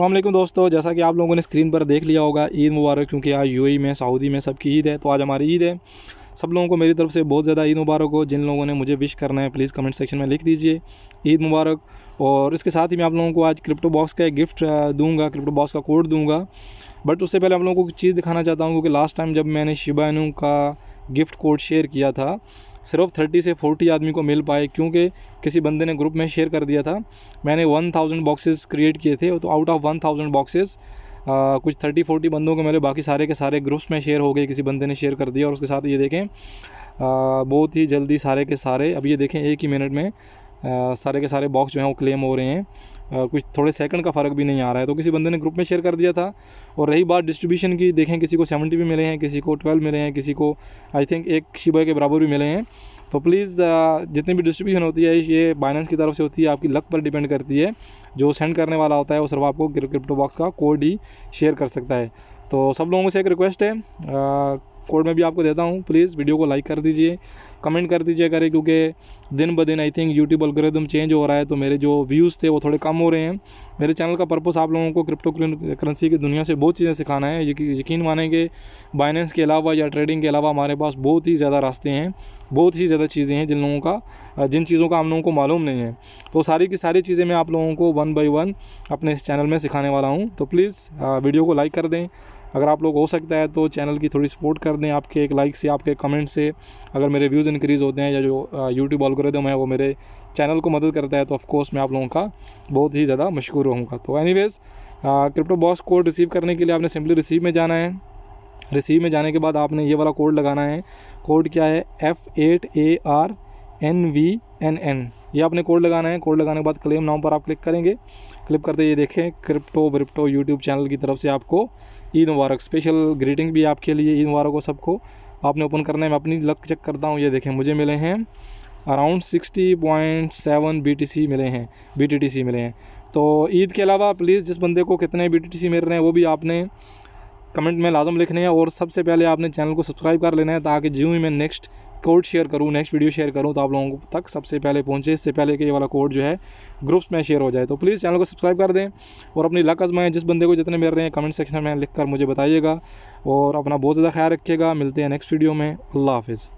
वालेकुम दोस्तों जैसा कि आप लोगों ने स्क्रीन पर देख लिया होगा ईद मुबारक क्योंकि आज यूएई में सऊदी में सबकी ईद है तो आज हमारी ईद है सब लोगों को मेरी तरफ से बहुत ज़्यादा ईद मुबारक हो जिन लोगों ने मुझे विश करना है प्लीज़ कमेंट सेक्शन में लिख दीजिए ईद मुबारक और इसके साथ ही मैं आप लोगों को आज क्रिप्टो बॉक्स का एक गिफ्ट दूंगा क्रिप्टो बॉक्स का कोड दूंगा बट उससे पहले आप लोगों को चीज़ दिखाना चाहता हूँ क्योंकि लास्ट टाइम जब मैंने शिबानू का गिफ्ट कोड शेयर किया था सिर्फ थर्टी से फोर्टी आदमी को मिल पाए क्योंकि किसी बंदे ने ग्रुप में शेयर कर दिया था मैंने वन थाउजेंड बॉक्सेस क्रिएट किए थे तो out of one thousand boxes कुछ थर्टी फोर्टी बंदों को मेरे बाकी सारे के सारे ग्रुप्स में शेयर हो गए किसी बंदे ने शेयर कर दिया और उसके साथ ये देखें बहुत ही जल्दी सारे के सारे अब ये देखें एक ही मिनट में आ, सारे के सारे बॉक्स जो हैं वो क्लेम हो रहे हैं कुछ थोड़े सेकंड का फ़र्क भी नहीं आ रहा है तो किसी बंदे ने ग्रुप में शेयर कर दिया था और रही बात डिस्ट्रीब्यूशन की देखें किसी को सेवेंटी भी मिले हैं किसी को ट्वेल्व मिले हैं किसी को आई थिंक एक शिबा के बराबर भी मिले हैं तो प्लीज़ जितनी भी डिस्ट्रीब्यूशन होती है ये बाइनेंस की तरफ से होती है आपकी लक पर डिपेंड करती है जो सेंड करने वाला होता है वो सिर्फ आपको क्रिप्टो बॉक्स का कोड ही शेयर कर सकता है तो सब लोगों से एक रिक्वेस्ट है कोड मैं भी आपको देता हूँ प्लीज़ वीडियो को लाइक कर दीजिए कमेंट कर दीजिए करें क्योंकि दिन ब दिन I think YouTube algorithm change हो रहा है तो मेरे जो व्यूज़ थे वो थोड़े कम हो रहे हैं मेरे चैनल का पर्पस आप लोगों को क्रिप्टो करेंसी की दुनिया से बहुत चीज़ें सिखाना है यकीन माने के बाइनेंस के अलावा या ट्रेडिंग के अलावा हमारे पास बहुत ही ज़्यादा रास्ते हैं बहुत ही ज़्यादा चीज़ें हैं जिन लोगों का जिन चीज़ों का हम लोगों को मालूम नहीं है तो सारी की सारी चीज़ें मैं आप लोगों को वन बाई वन अपने इस चैनल में सिखाने वाला हूँ तो प्लीज़ वीडियो हाँ, को लाइक कर दें अगर आप लोग हो सकता है तो चैनल की थोड़ी सपोर्ट कर दें आपके एक लाइक से आपके कमेंट से अगर मेरे व्यूज़ इंक्रीज़ होते हैं या जो यूट्यूब अलग्रदम है वो मेरे चैनल को मदद करता है तो ऑफ़कोर्स मैं आप लोगों का बहुत ही ज़्यादा मशहूर रहूँगा तो any crypto box code receive करने के लिए आपने सिंपली रिसीव में जाना है रिसीव में जाने के बाद आपने ये वाला कोड लगाना है कोड क्या है F eight A R N V N N ये आपने कोड लगाना है कोड लगाने के बाद क्लेम नाम पर आप क्लिक करेंगे क्लिक करते ये देखें क्रिप्टो व्रिप्टो यूट्यूब चैनल की तरफ से आपको ईद मुबारक स्पेशल ग्रीटिंग भी आपके लिए ईद मुबारक हो सबको आपने ओपन करना है मैं अपनी लक चेक करता हूँ ये देखें मुझे मिले हैं around sixty point seven B T C मिले हैं बी टी टी सी मिले हैं तो ईद के अलावा प्लीज़ जिस बंदे को कितने बी टी टी सी मिल रहे हैं वो भी आपने कमेंट में लाजम लिखने हैं और सबसे पहले आपने चैनल को सब्सक्राइब कर लेना है ताकि जियो ही मैं नेक्स्ट कोड शेयर करूँ नेक्स्ट वीडियो शेयर करूँ तो आप लोगों तक सबसे पहले पहुँचे इससे पहले कि ये वाला कोड जो है ग्रुप्स में शेयर हो जाए तो प्लीज़ चैनल को सब्सक्राइब कर दें और अपनी लक आजमाएँ जिस बंदे को जितने मिल रहे हैं कमेंट सेक्शन में लिख कर मुझे बताइएगा और अपना बहुत ज़्यादा ख्याल रखिएगा मिलते हैं नेक्स्ट वीडियो में अल्लाह हाफिज़